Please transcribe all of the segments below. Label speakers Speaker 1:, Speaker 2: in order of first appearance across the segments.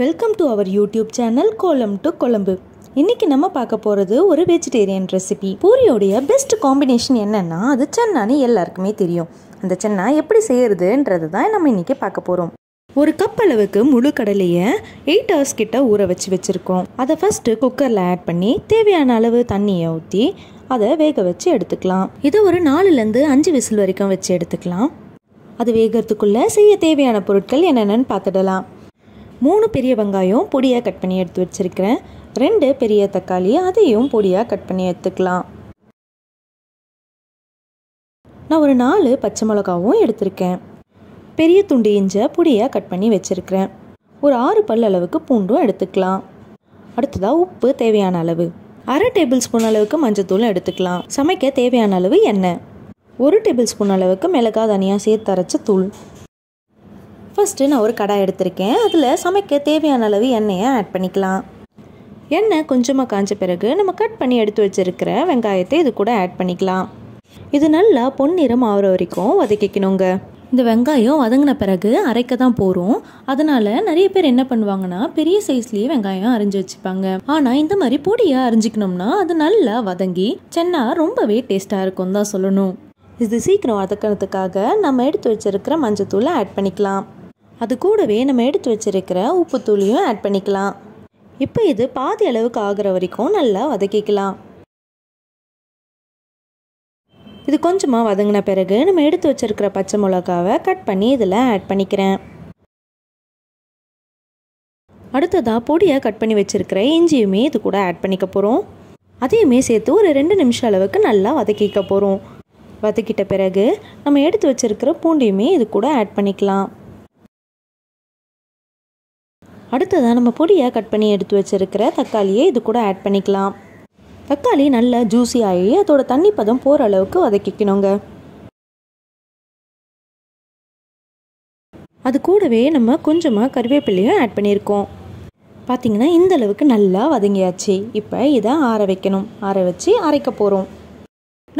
Speaker 1: welcome to our YouTube channel Kolam to Kozhambu இன்றைக்கி நம்ம பார்க்க போகிறது ஒரு வெஜிடேரியன் ரெசிபி பூரியோடைய பெஸ்ட் காம்பினேஷன் என்னென்னா அது சென்னான்னு எல்லாருக்குமே தெரியும் அந்த சென்னா எப்படி செய்கிறதுன்றது தான் நம்ம இன்றைக்கி பார்க்க போகிறோம் ஒரு கப் அளவுக்கு முழு கடலையை எயிட் ஹவர்ஸ் கிட்ட ஊற வச்சு வச்சுருக்கோம் அதை ஃபஸ்ட்டு குக்கரில் ஆட் பண்ணி தேவையான அளவு தண்ணியை ஊற்றி அதை வேக வச்சு எடுத்துக்கலாம் இதை ஒரு நாலுலேருந்து அஞ்சு விசில் வரைக்கும் வச்சு எடுத்துக்கலாம் அது வேகிறதுக்குள்ளே செய்ய தேவையான பொருட்கள் என்னென்னு பார்த்துடலாம் மூணு பெரிய வெங்காயம் பொடியாக கட் பண்ணி எடுத்து வச்சுருக்கிறேன் ரெண்டு பெரிய தக்காளி அதையும் பொடியாக கட் பண்ணி எடுத்துக்கலாம் நான் ஒரு நாலு பச்சை மிளகாவும் எடுத்திருக்கேன் பெரிய துண்டு இஞ்சை பொடியாக கட் பண்ணி வச்சுருக்கிறேன் ஒரு ஆறு பல் அளவுக்கு பூண்டும் எடுத்துக்கலாம் அடுத்ததாக உப்பு தேவையான அளவு அரை டேபிள் ஸ்பூன் அளவுக்கு மஞ்சத்தூளும் எடுத்துக்கலாம் சமைக்க தேவையான அளவு எண்ணெய் ஒரு டேபிள் ஸ்பூன் அளவுக்கு மிளகா தனியாக சேர்த்து அரைச்ச தூள் ஃபஸ்ட்டு நான் ஒரு கடாய் எடுத்திருக்கேன் அதில் சமைக்க தேவையான அளவு எண்ணெயை ஆட் பண்ணிக்கலாம் எண்ணெய் கொஞ்சமாக காஞ்ச பிறகு நம்ம கட் பண்ணி எடுத்து வச்சுருக்கிற வெங்காயத்தை இது கூட ஆட் பண்ணிக்கலாம் இது நல்லா பொன்னிறம் ஆகிற வரைக்கும் வதக்கிக்கணுங்க இந்த வெங்காயம் வதங்கின பிறகு அரைக்க தான் போகிறோம் அதனால் நிறைய பேர் என்ன பண்ணுவாங்கன்னா பெரிய சைஸ்லேயே வெங்காயம் அரிஞ்சு வச்சுப்பாங்க ஆனால் இந்த மாதிரி பொடியாக அரிஞ்சிக்கணும்னா அது நல்லா வதங்கி சென்னா ரொம்பவே டேஸ்ட்டாக இருக்கும் தான் சொல்லணும் இது சீக்கிரம் வதக்கிறதுக்காக நம்ம எடுத்து வச்சிருக்கிற மஞ்சத்தூளை ஆட் பண்ணிக்கலாம் அது கூடவே நம்ம எடுத்து வச்சுருக்கிற உப்புத்தூளியும் ஆட் பண்ணிக்கலாம் இப்போ இது பாதி அளவுக்கு ஆகிற வரைக்கும் நல்லா வதக்கிக்கலாம் இது கொஞ்சமாக வதங்கின பிறகு நம்ம எடுத்து வச்சுருக்கிற பச்சை மிளகாவை கட் பண்ணி இதில் ஆட் பண்ணிக்கிறேன் அடுத்ததாக பொடியை கட் பண்ணி வச்சுருக்கிற இஞ்சியுமே இது கூட ஆட் பண்ணிக்க போகிறோம் அதையுமே சேர்த்து ஒரு ரெண்டு நிமிஷம் அளவுக்கு நல்லா வதக்கிக்க போகிறோம் வதக்கிட்ட பிறகு நம்ம எடுத்து வச்சுருக்கிற பூண்டியுமே இது கூட ஆட் பண்ணிக்கலாம் அடுத்ததாக நம்ம பொடியை கட் பண்ணி எடுத்து வச்சுருக்கிற தக்காளியை இது கூட ஆட் பண்ணிக்கலாம் தக்காளி நல்லா ஜூஸி ஆகி அதோட தண்ணி பதம் போகிற அளவுக்கு வதக்கிக்கணுங்க அது கூடவே நம்ம கொஞ்சமாக கருவேப்பிலையும் ஆட் பண்ணியிருக்கோம் பார்த்திங்கன்னா இந்த அளவுக்கு நல்லா வதங்கியாச்சு இப்போ இதை ஆற வைக்கணும் ஆற வச்சு அரைக்க போகிறோம்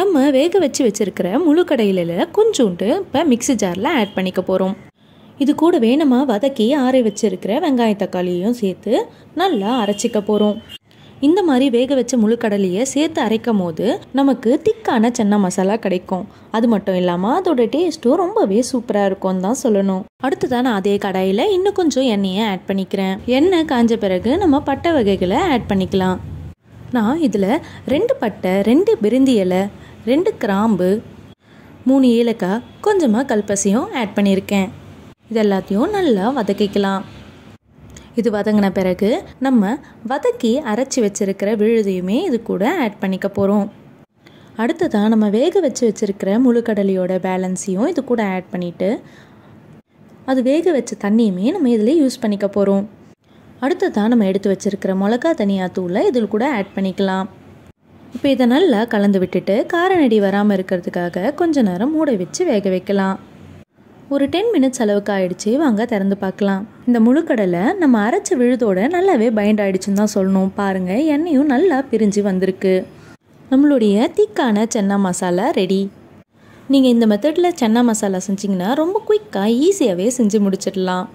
Speaker 1: நம்ம வேக வச்சு வச்சுருக்கிற முழு கடையிலில் கொஞ்சோண்டு இப்போ மிக்சி ஜாரில் ஆட் பண்ணிக்க போகிறோம் இது கூடவே நம்ம வதக்கி ஆற வச்சிருக்கிற வெங்காய தக்காளியையும் சேர்த்து நல்லா அரைச்சிக்க போகிறோம் இந்த மாதிரி வேக வச்ச முழுக்கடலையை சேர்த்து அரைக்கும் போது நமக்கு திக்கான சென்னா மசாலா கிடைக்கும் அது மட்டும் இல்லாமல் அதோட டேஸ்ட்டும் ரொம்பவே சூப்பராக இருக்கும் தான் சொல்லணும் தான் நான் அதே கடாயில் இன்னும் கொஞ்சம் எண்ணெயை ஆட் பண்ணிக்கிறேன் எண்ணெய் காஞ்ச பிறகு நம்ம பட்டை வகைகளை ஆட் பண்ணிக்கலாம் நான் இதில் ரெண்டு பட்டை ரெண்டு பிரிந்தி இலை ரெண்டு கிராம்பு மூணு ஏலக்காய் கொஞ்சமாக கல்பசியும் ஆட் பண்ணியிருக்கேன் இது எல்லாத்தையும் நல்லா வதக்கிக்கலாம் இது வதங்கின பிறகு நம்ம வதக்கி அரைச்சி வச்சுருக்கிற விழுதையுமே இது கூட ஆட் பண்ணிக்க போகிறோம் அடுத்ததாக நம்ம வேக வச்சு வச்சுருக்கிற முழுக்கடலையோட பேலன்ஸையும் இது கூட ஆட் பண்ணிவிட்டு அது வேக வச்ச தண்ணியுமே நம்ம இதில் யூஸ் பண்ணிக்க போகிறோம் அடுத்ததாக நம்ம எடுத்து வச்சுருக்கிற மிளகா தனியா தூளை இதில் கூட ஆட் பண்ணிக்கலாம் இப்போ இதை நல்லா கலந்து விட்டுட்டு காரநடி வராமல் இருக்கிறதுக்காக கொஞ்ச நேரம் மூட வச்சு வேக வைக்கலாம் ஒரு டென் மினிட்ஸ் அளவுக்கு ஆயிடுச்சு வாங்க திறந்து பார்க்கலாம் இந்த முழுக்கடலை நம்ம அரைச்ச விழுதோட நல்லாவே பைண்ட் ஆயிடுச்சுன்னு தான் சொல்லணும் பாருங்கள் எண்ணெயும் நல்லா பிரிஞ்சு வந்திருக்கு நம்மளுடைய திக்கான சென்னா மசாலா ரெடி நீங்கள் இந்த மெத்தடில் சென்னா மசாலா செஞ்சிங்கன்னா ரொம்ப குயிக்காக ஈஸியாகவே செஞ்சு முடிச்சிடலாம்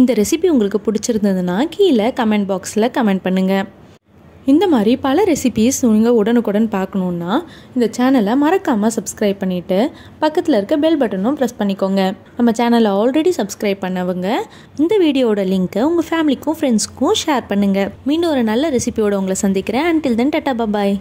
Speaker 1: இந்த ரெசிபி உங்களுக்கு பிடிச்சிருந்ததுன்னா கீழே கமெண்ட் பாக்ஸில் கமெண்ட் பண்ணுங்கள் இந்த மாதிரி பல ரெசிபீஸ் நீங்கள் உடனுக்குடன் பார்க்கணுன்னா இந்த சேனலை மறக்காமல் சப்ஸ்கிரைப் பண்ணிவிட்டு பக்கத்தில் இருக்க பெல் பட்டனும் ப்ரெஸ் பண்ணிக்கோங்க நம்ம சேனலை ஆல்ரெடி சப்ஸ்கிரைப் பண்ணவங்க இந்த வீடியோட லிங்க்கை உங்கள் ஃபேமிலிக்கும் ஃப்ரெண்ட்ஸ்க்கும் ஷேர் பண்ணுங்கள் மீண்டும் ஒரு நல்ல ரெசிபியோடு உங்களை சந்திக்கிறேன் அன்டில் தென் டட்டா பபாய்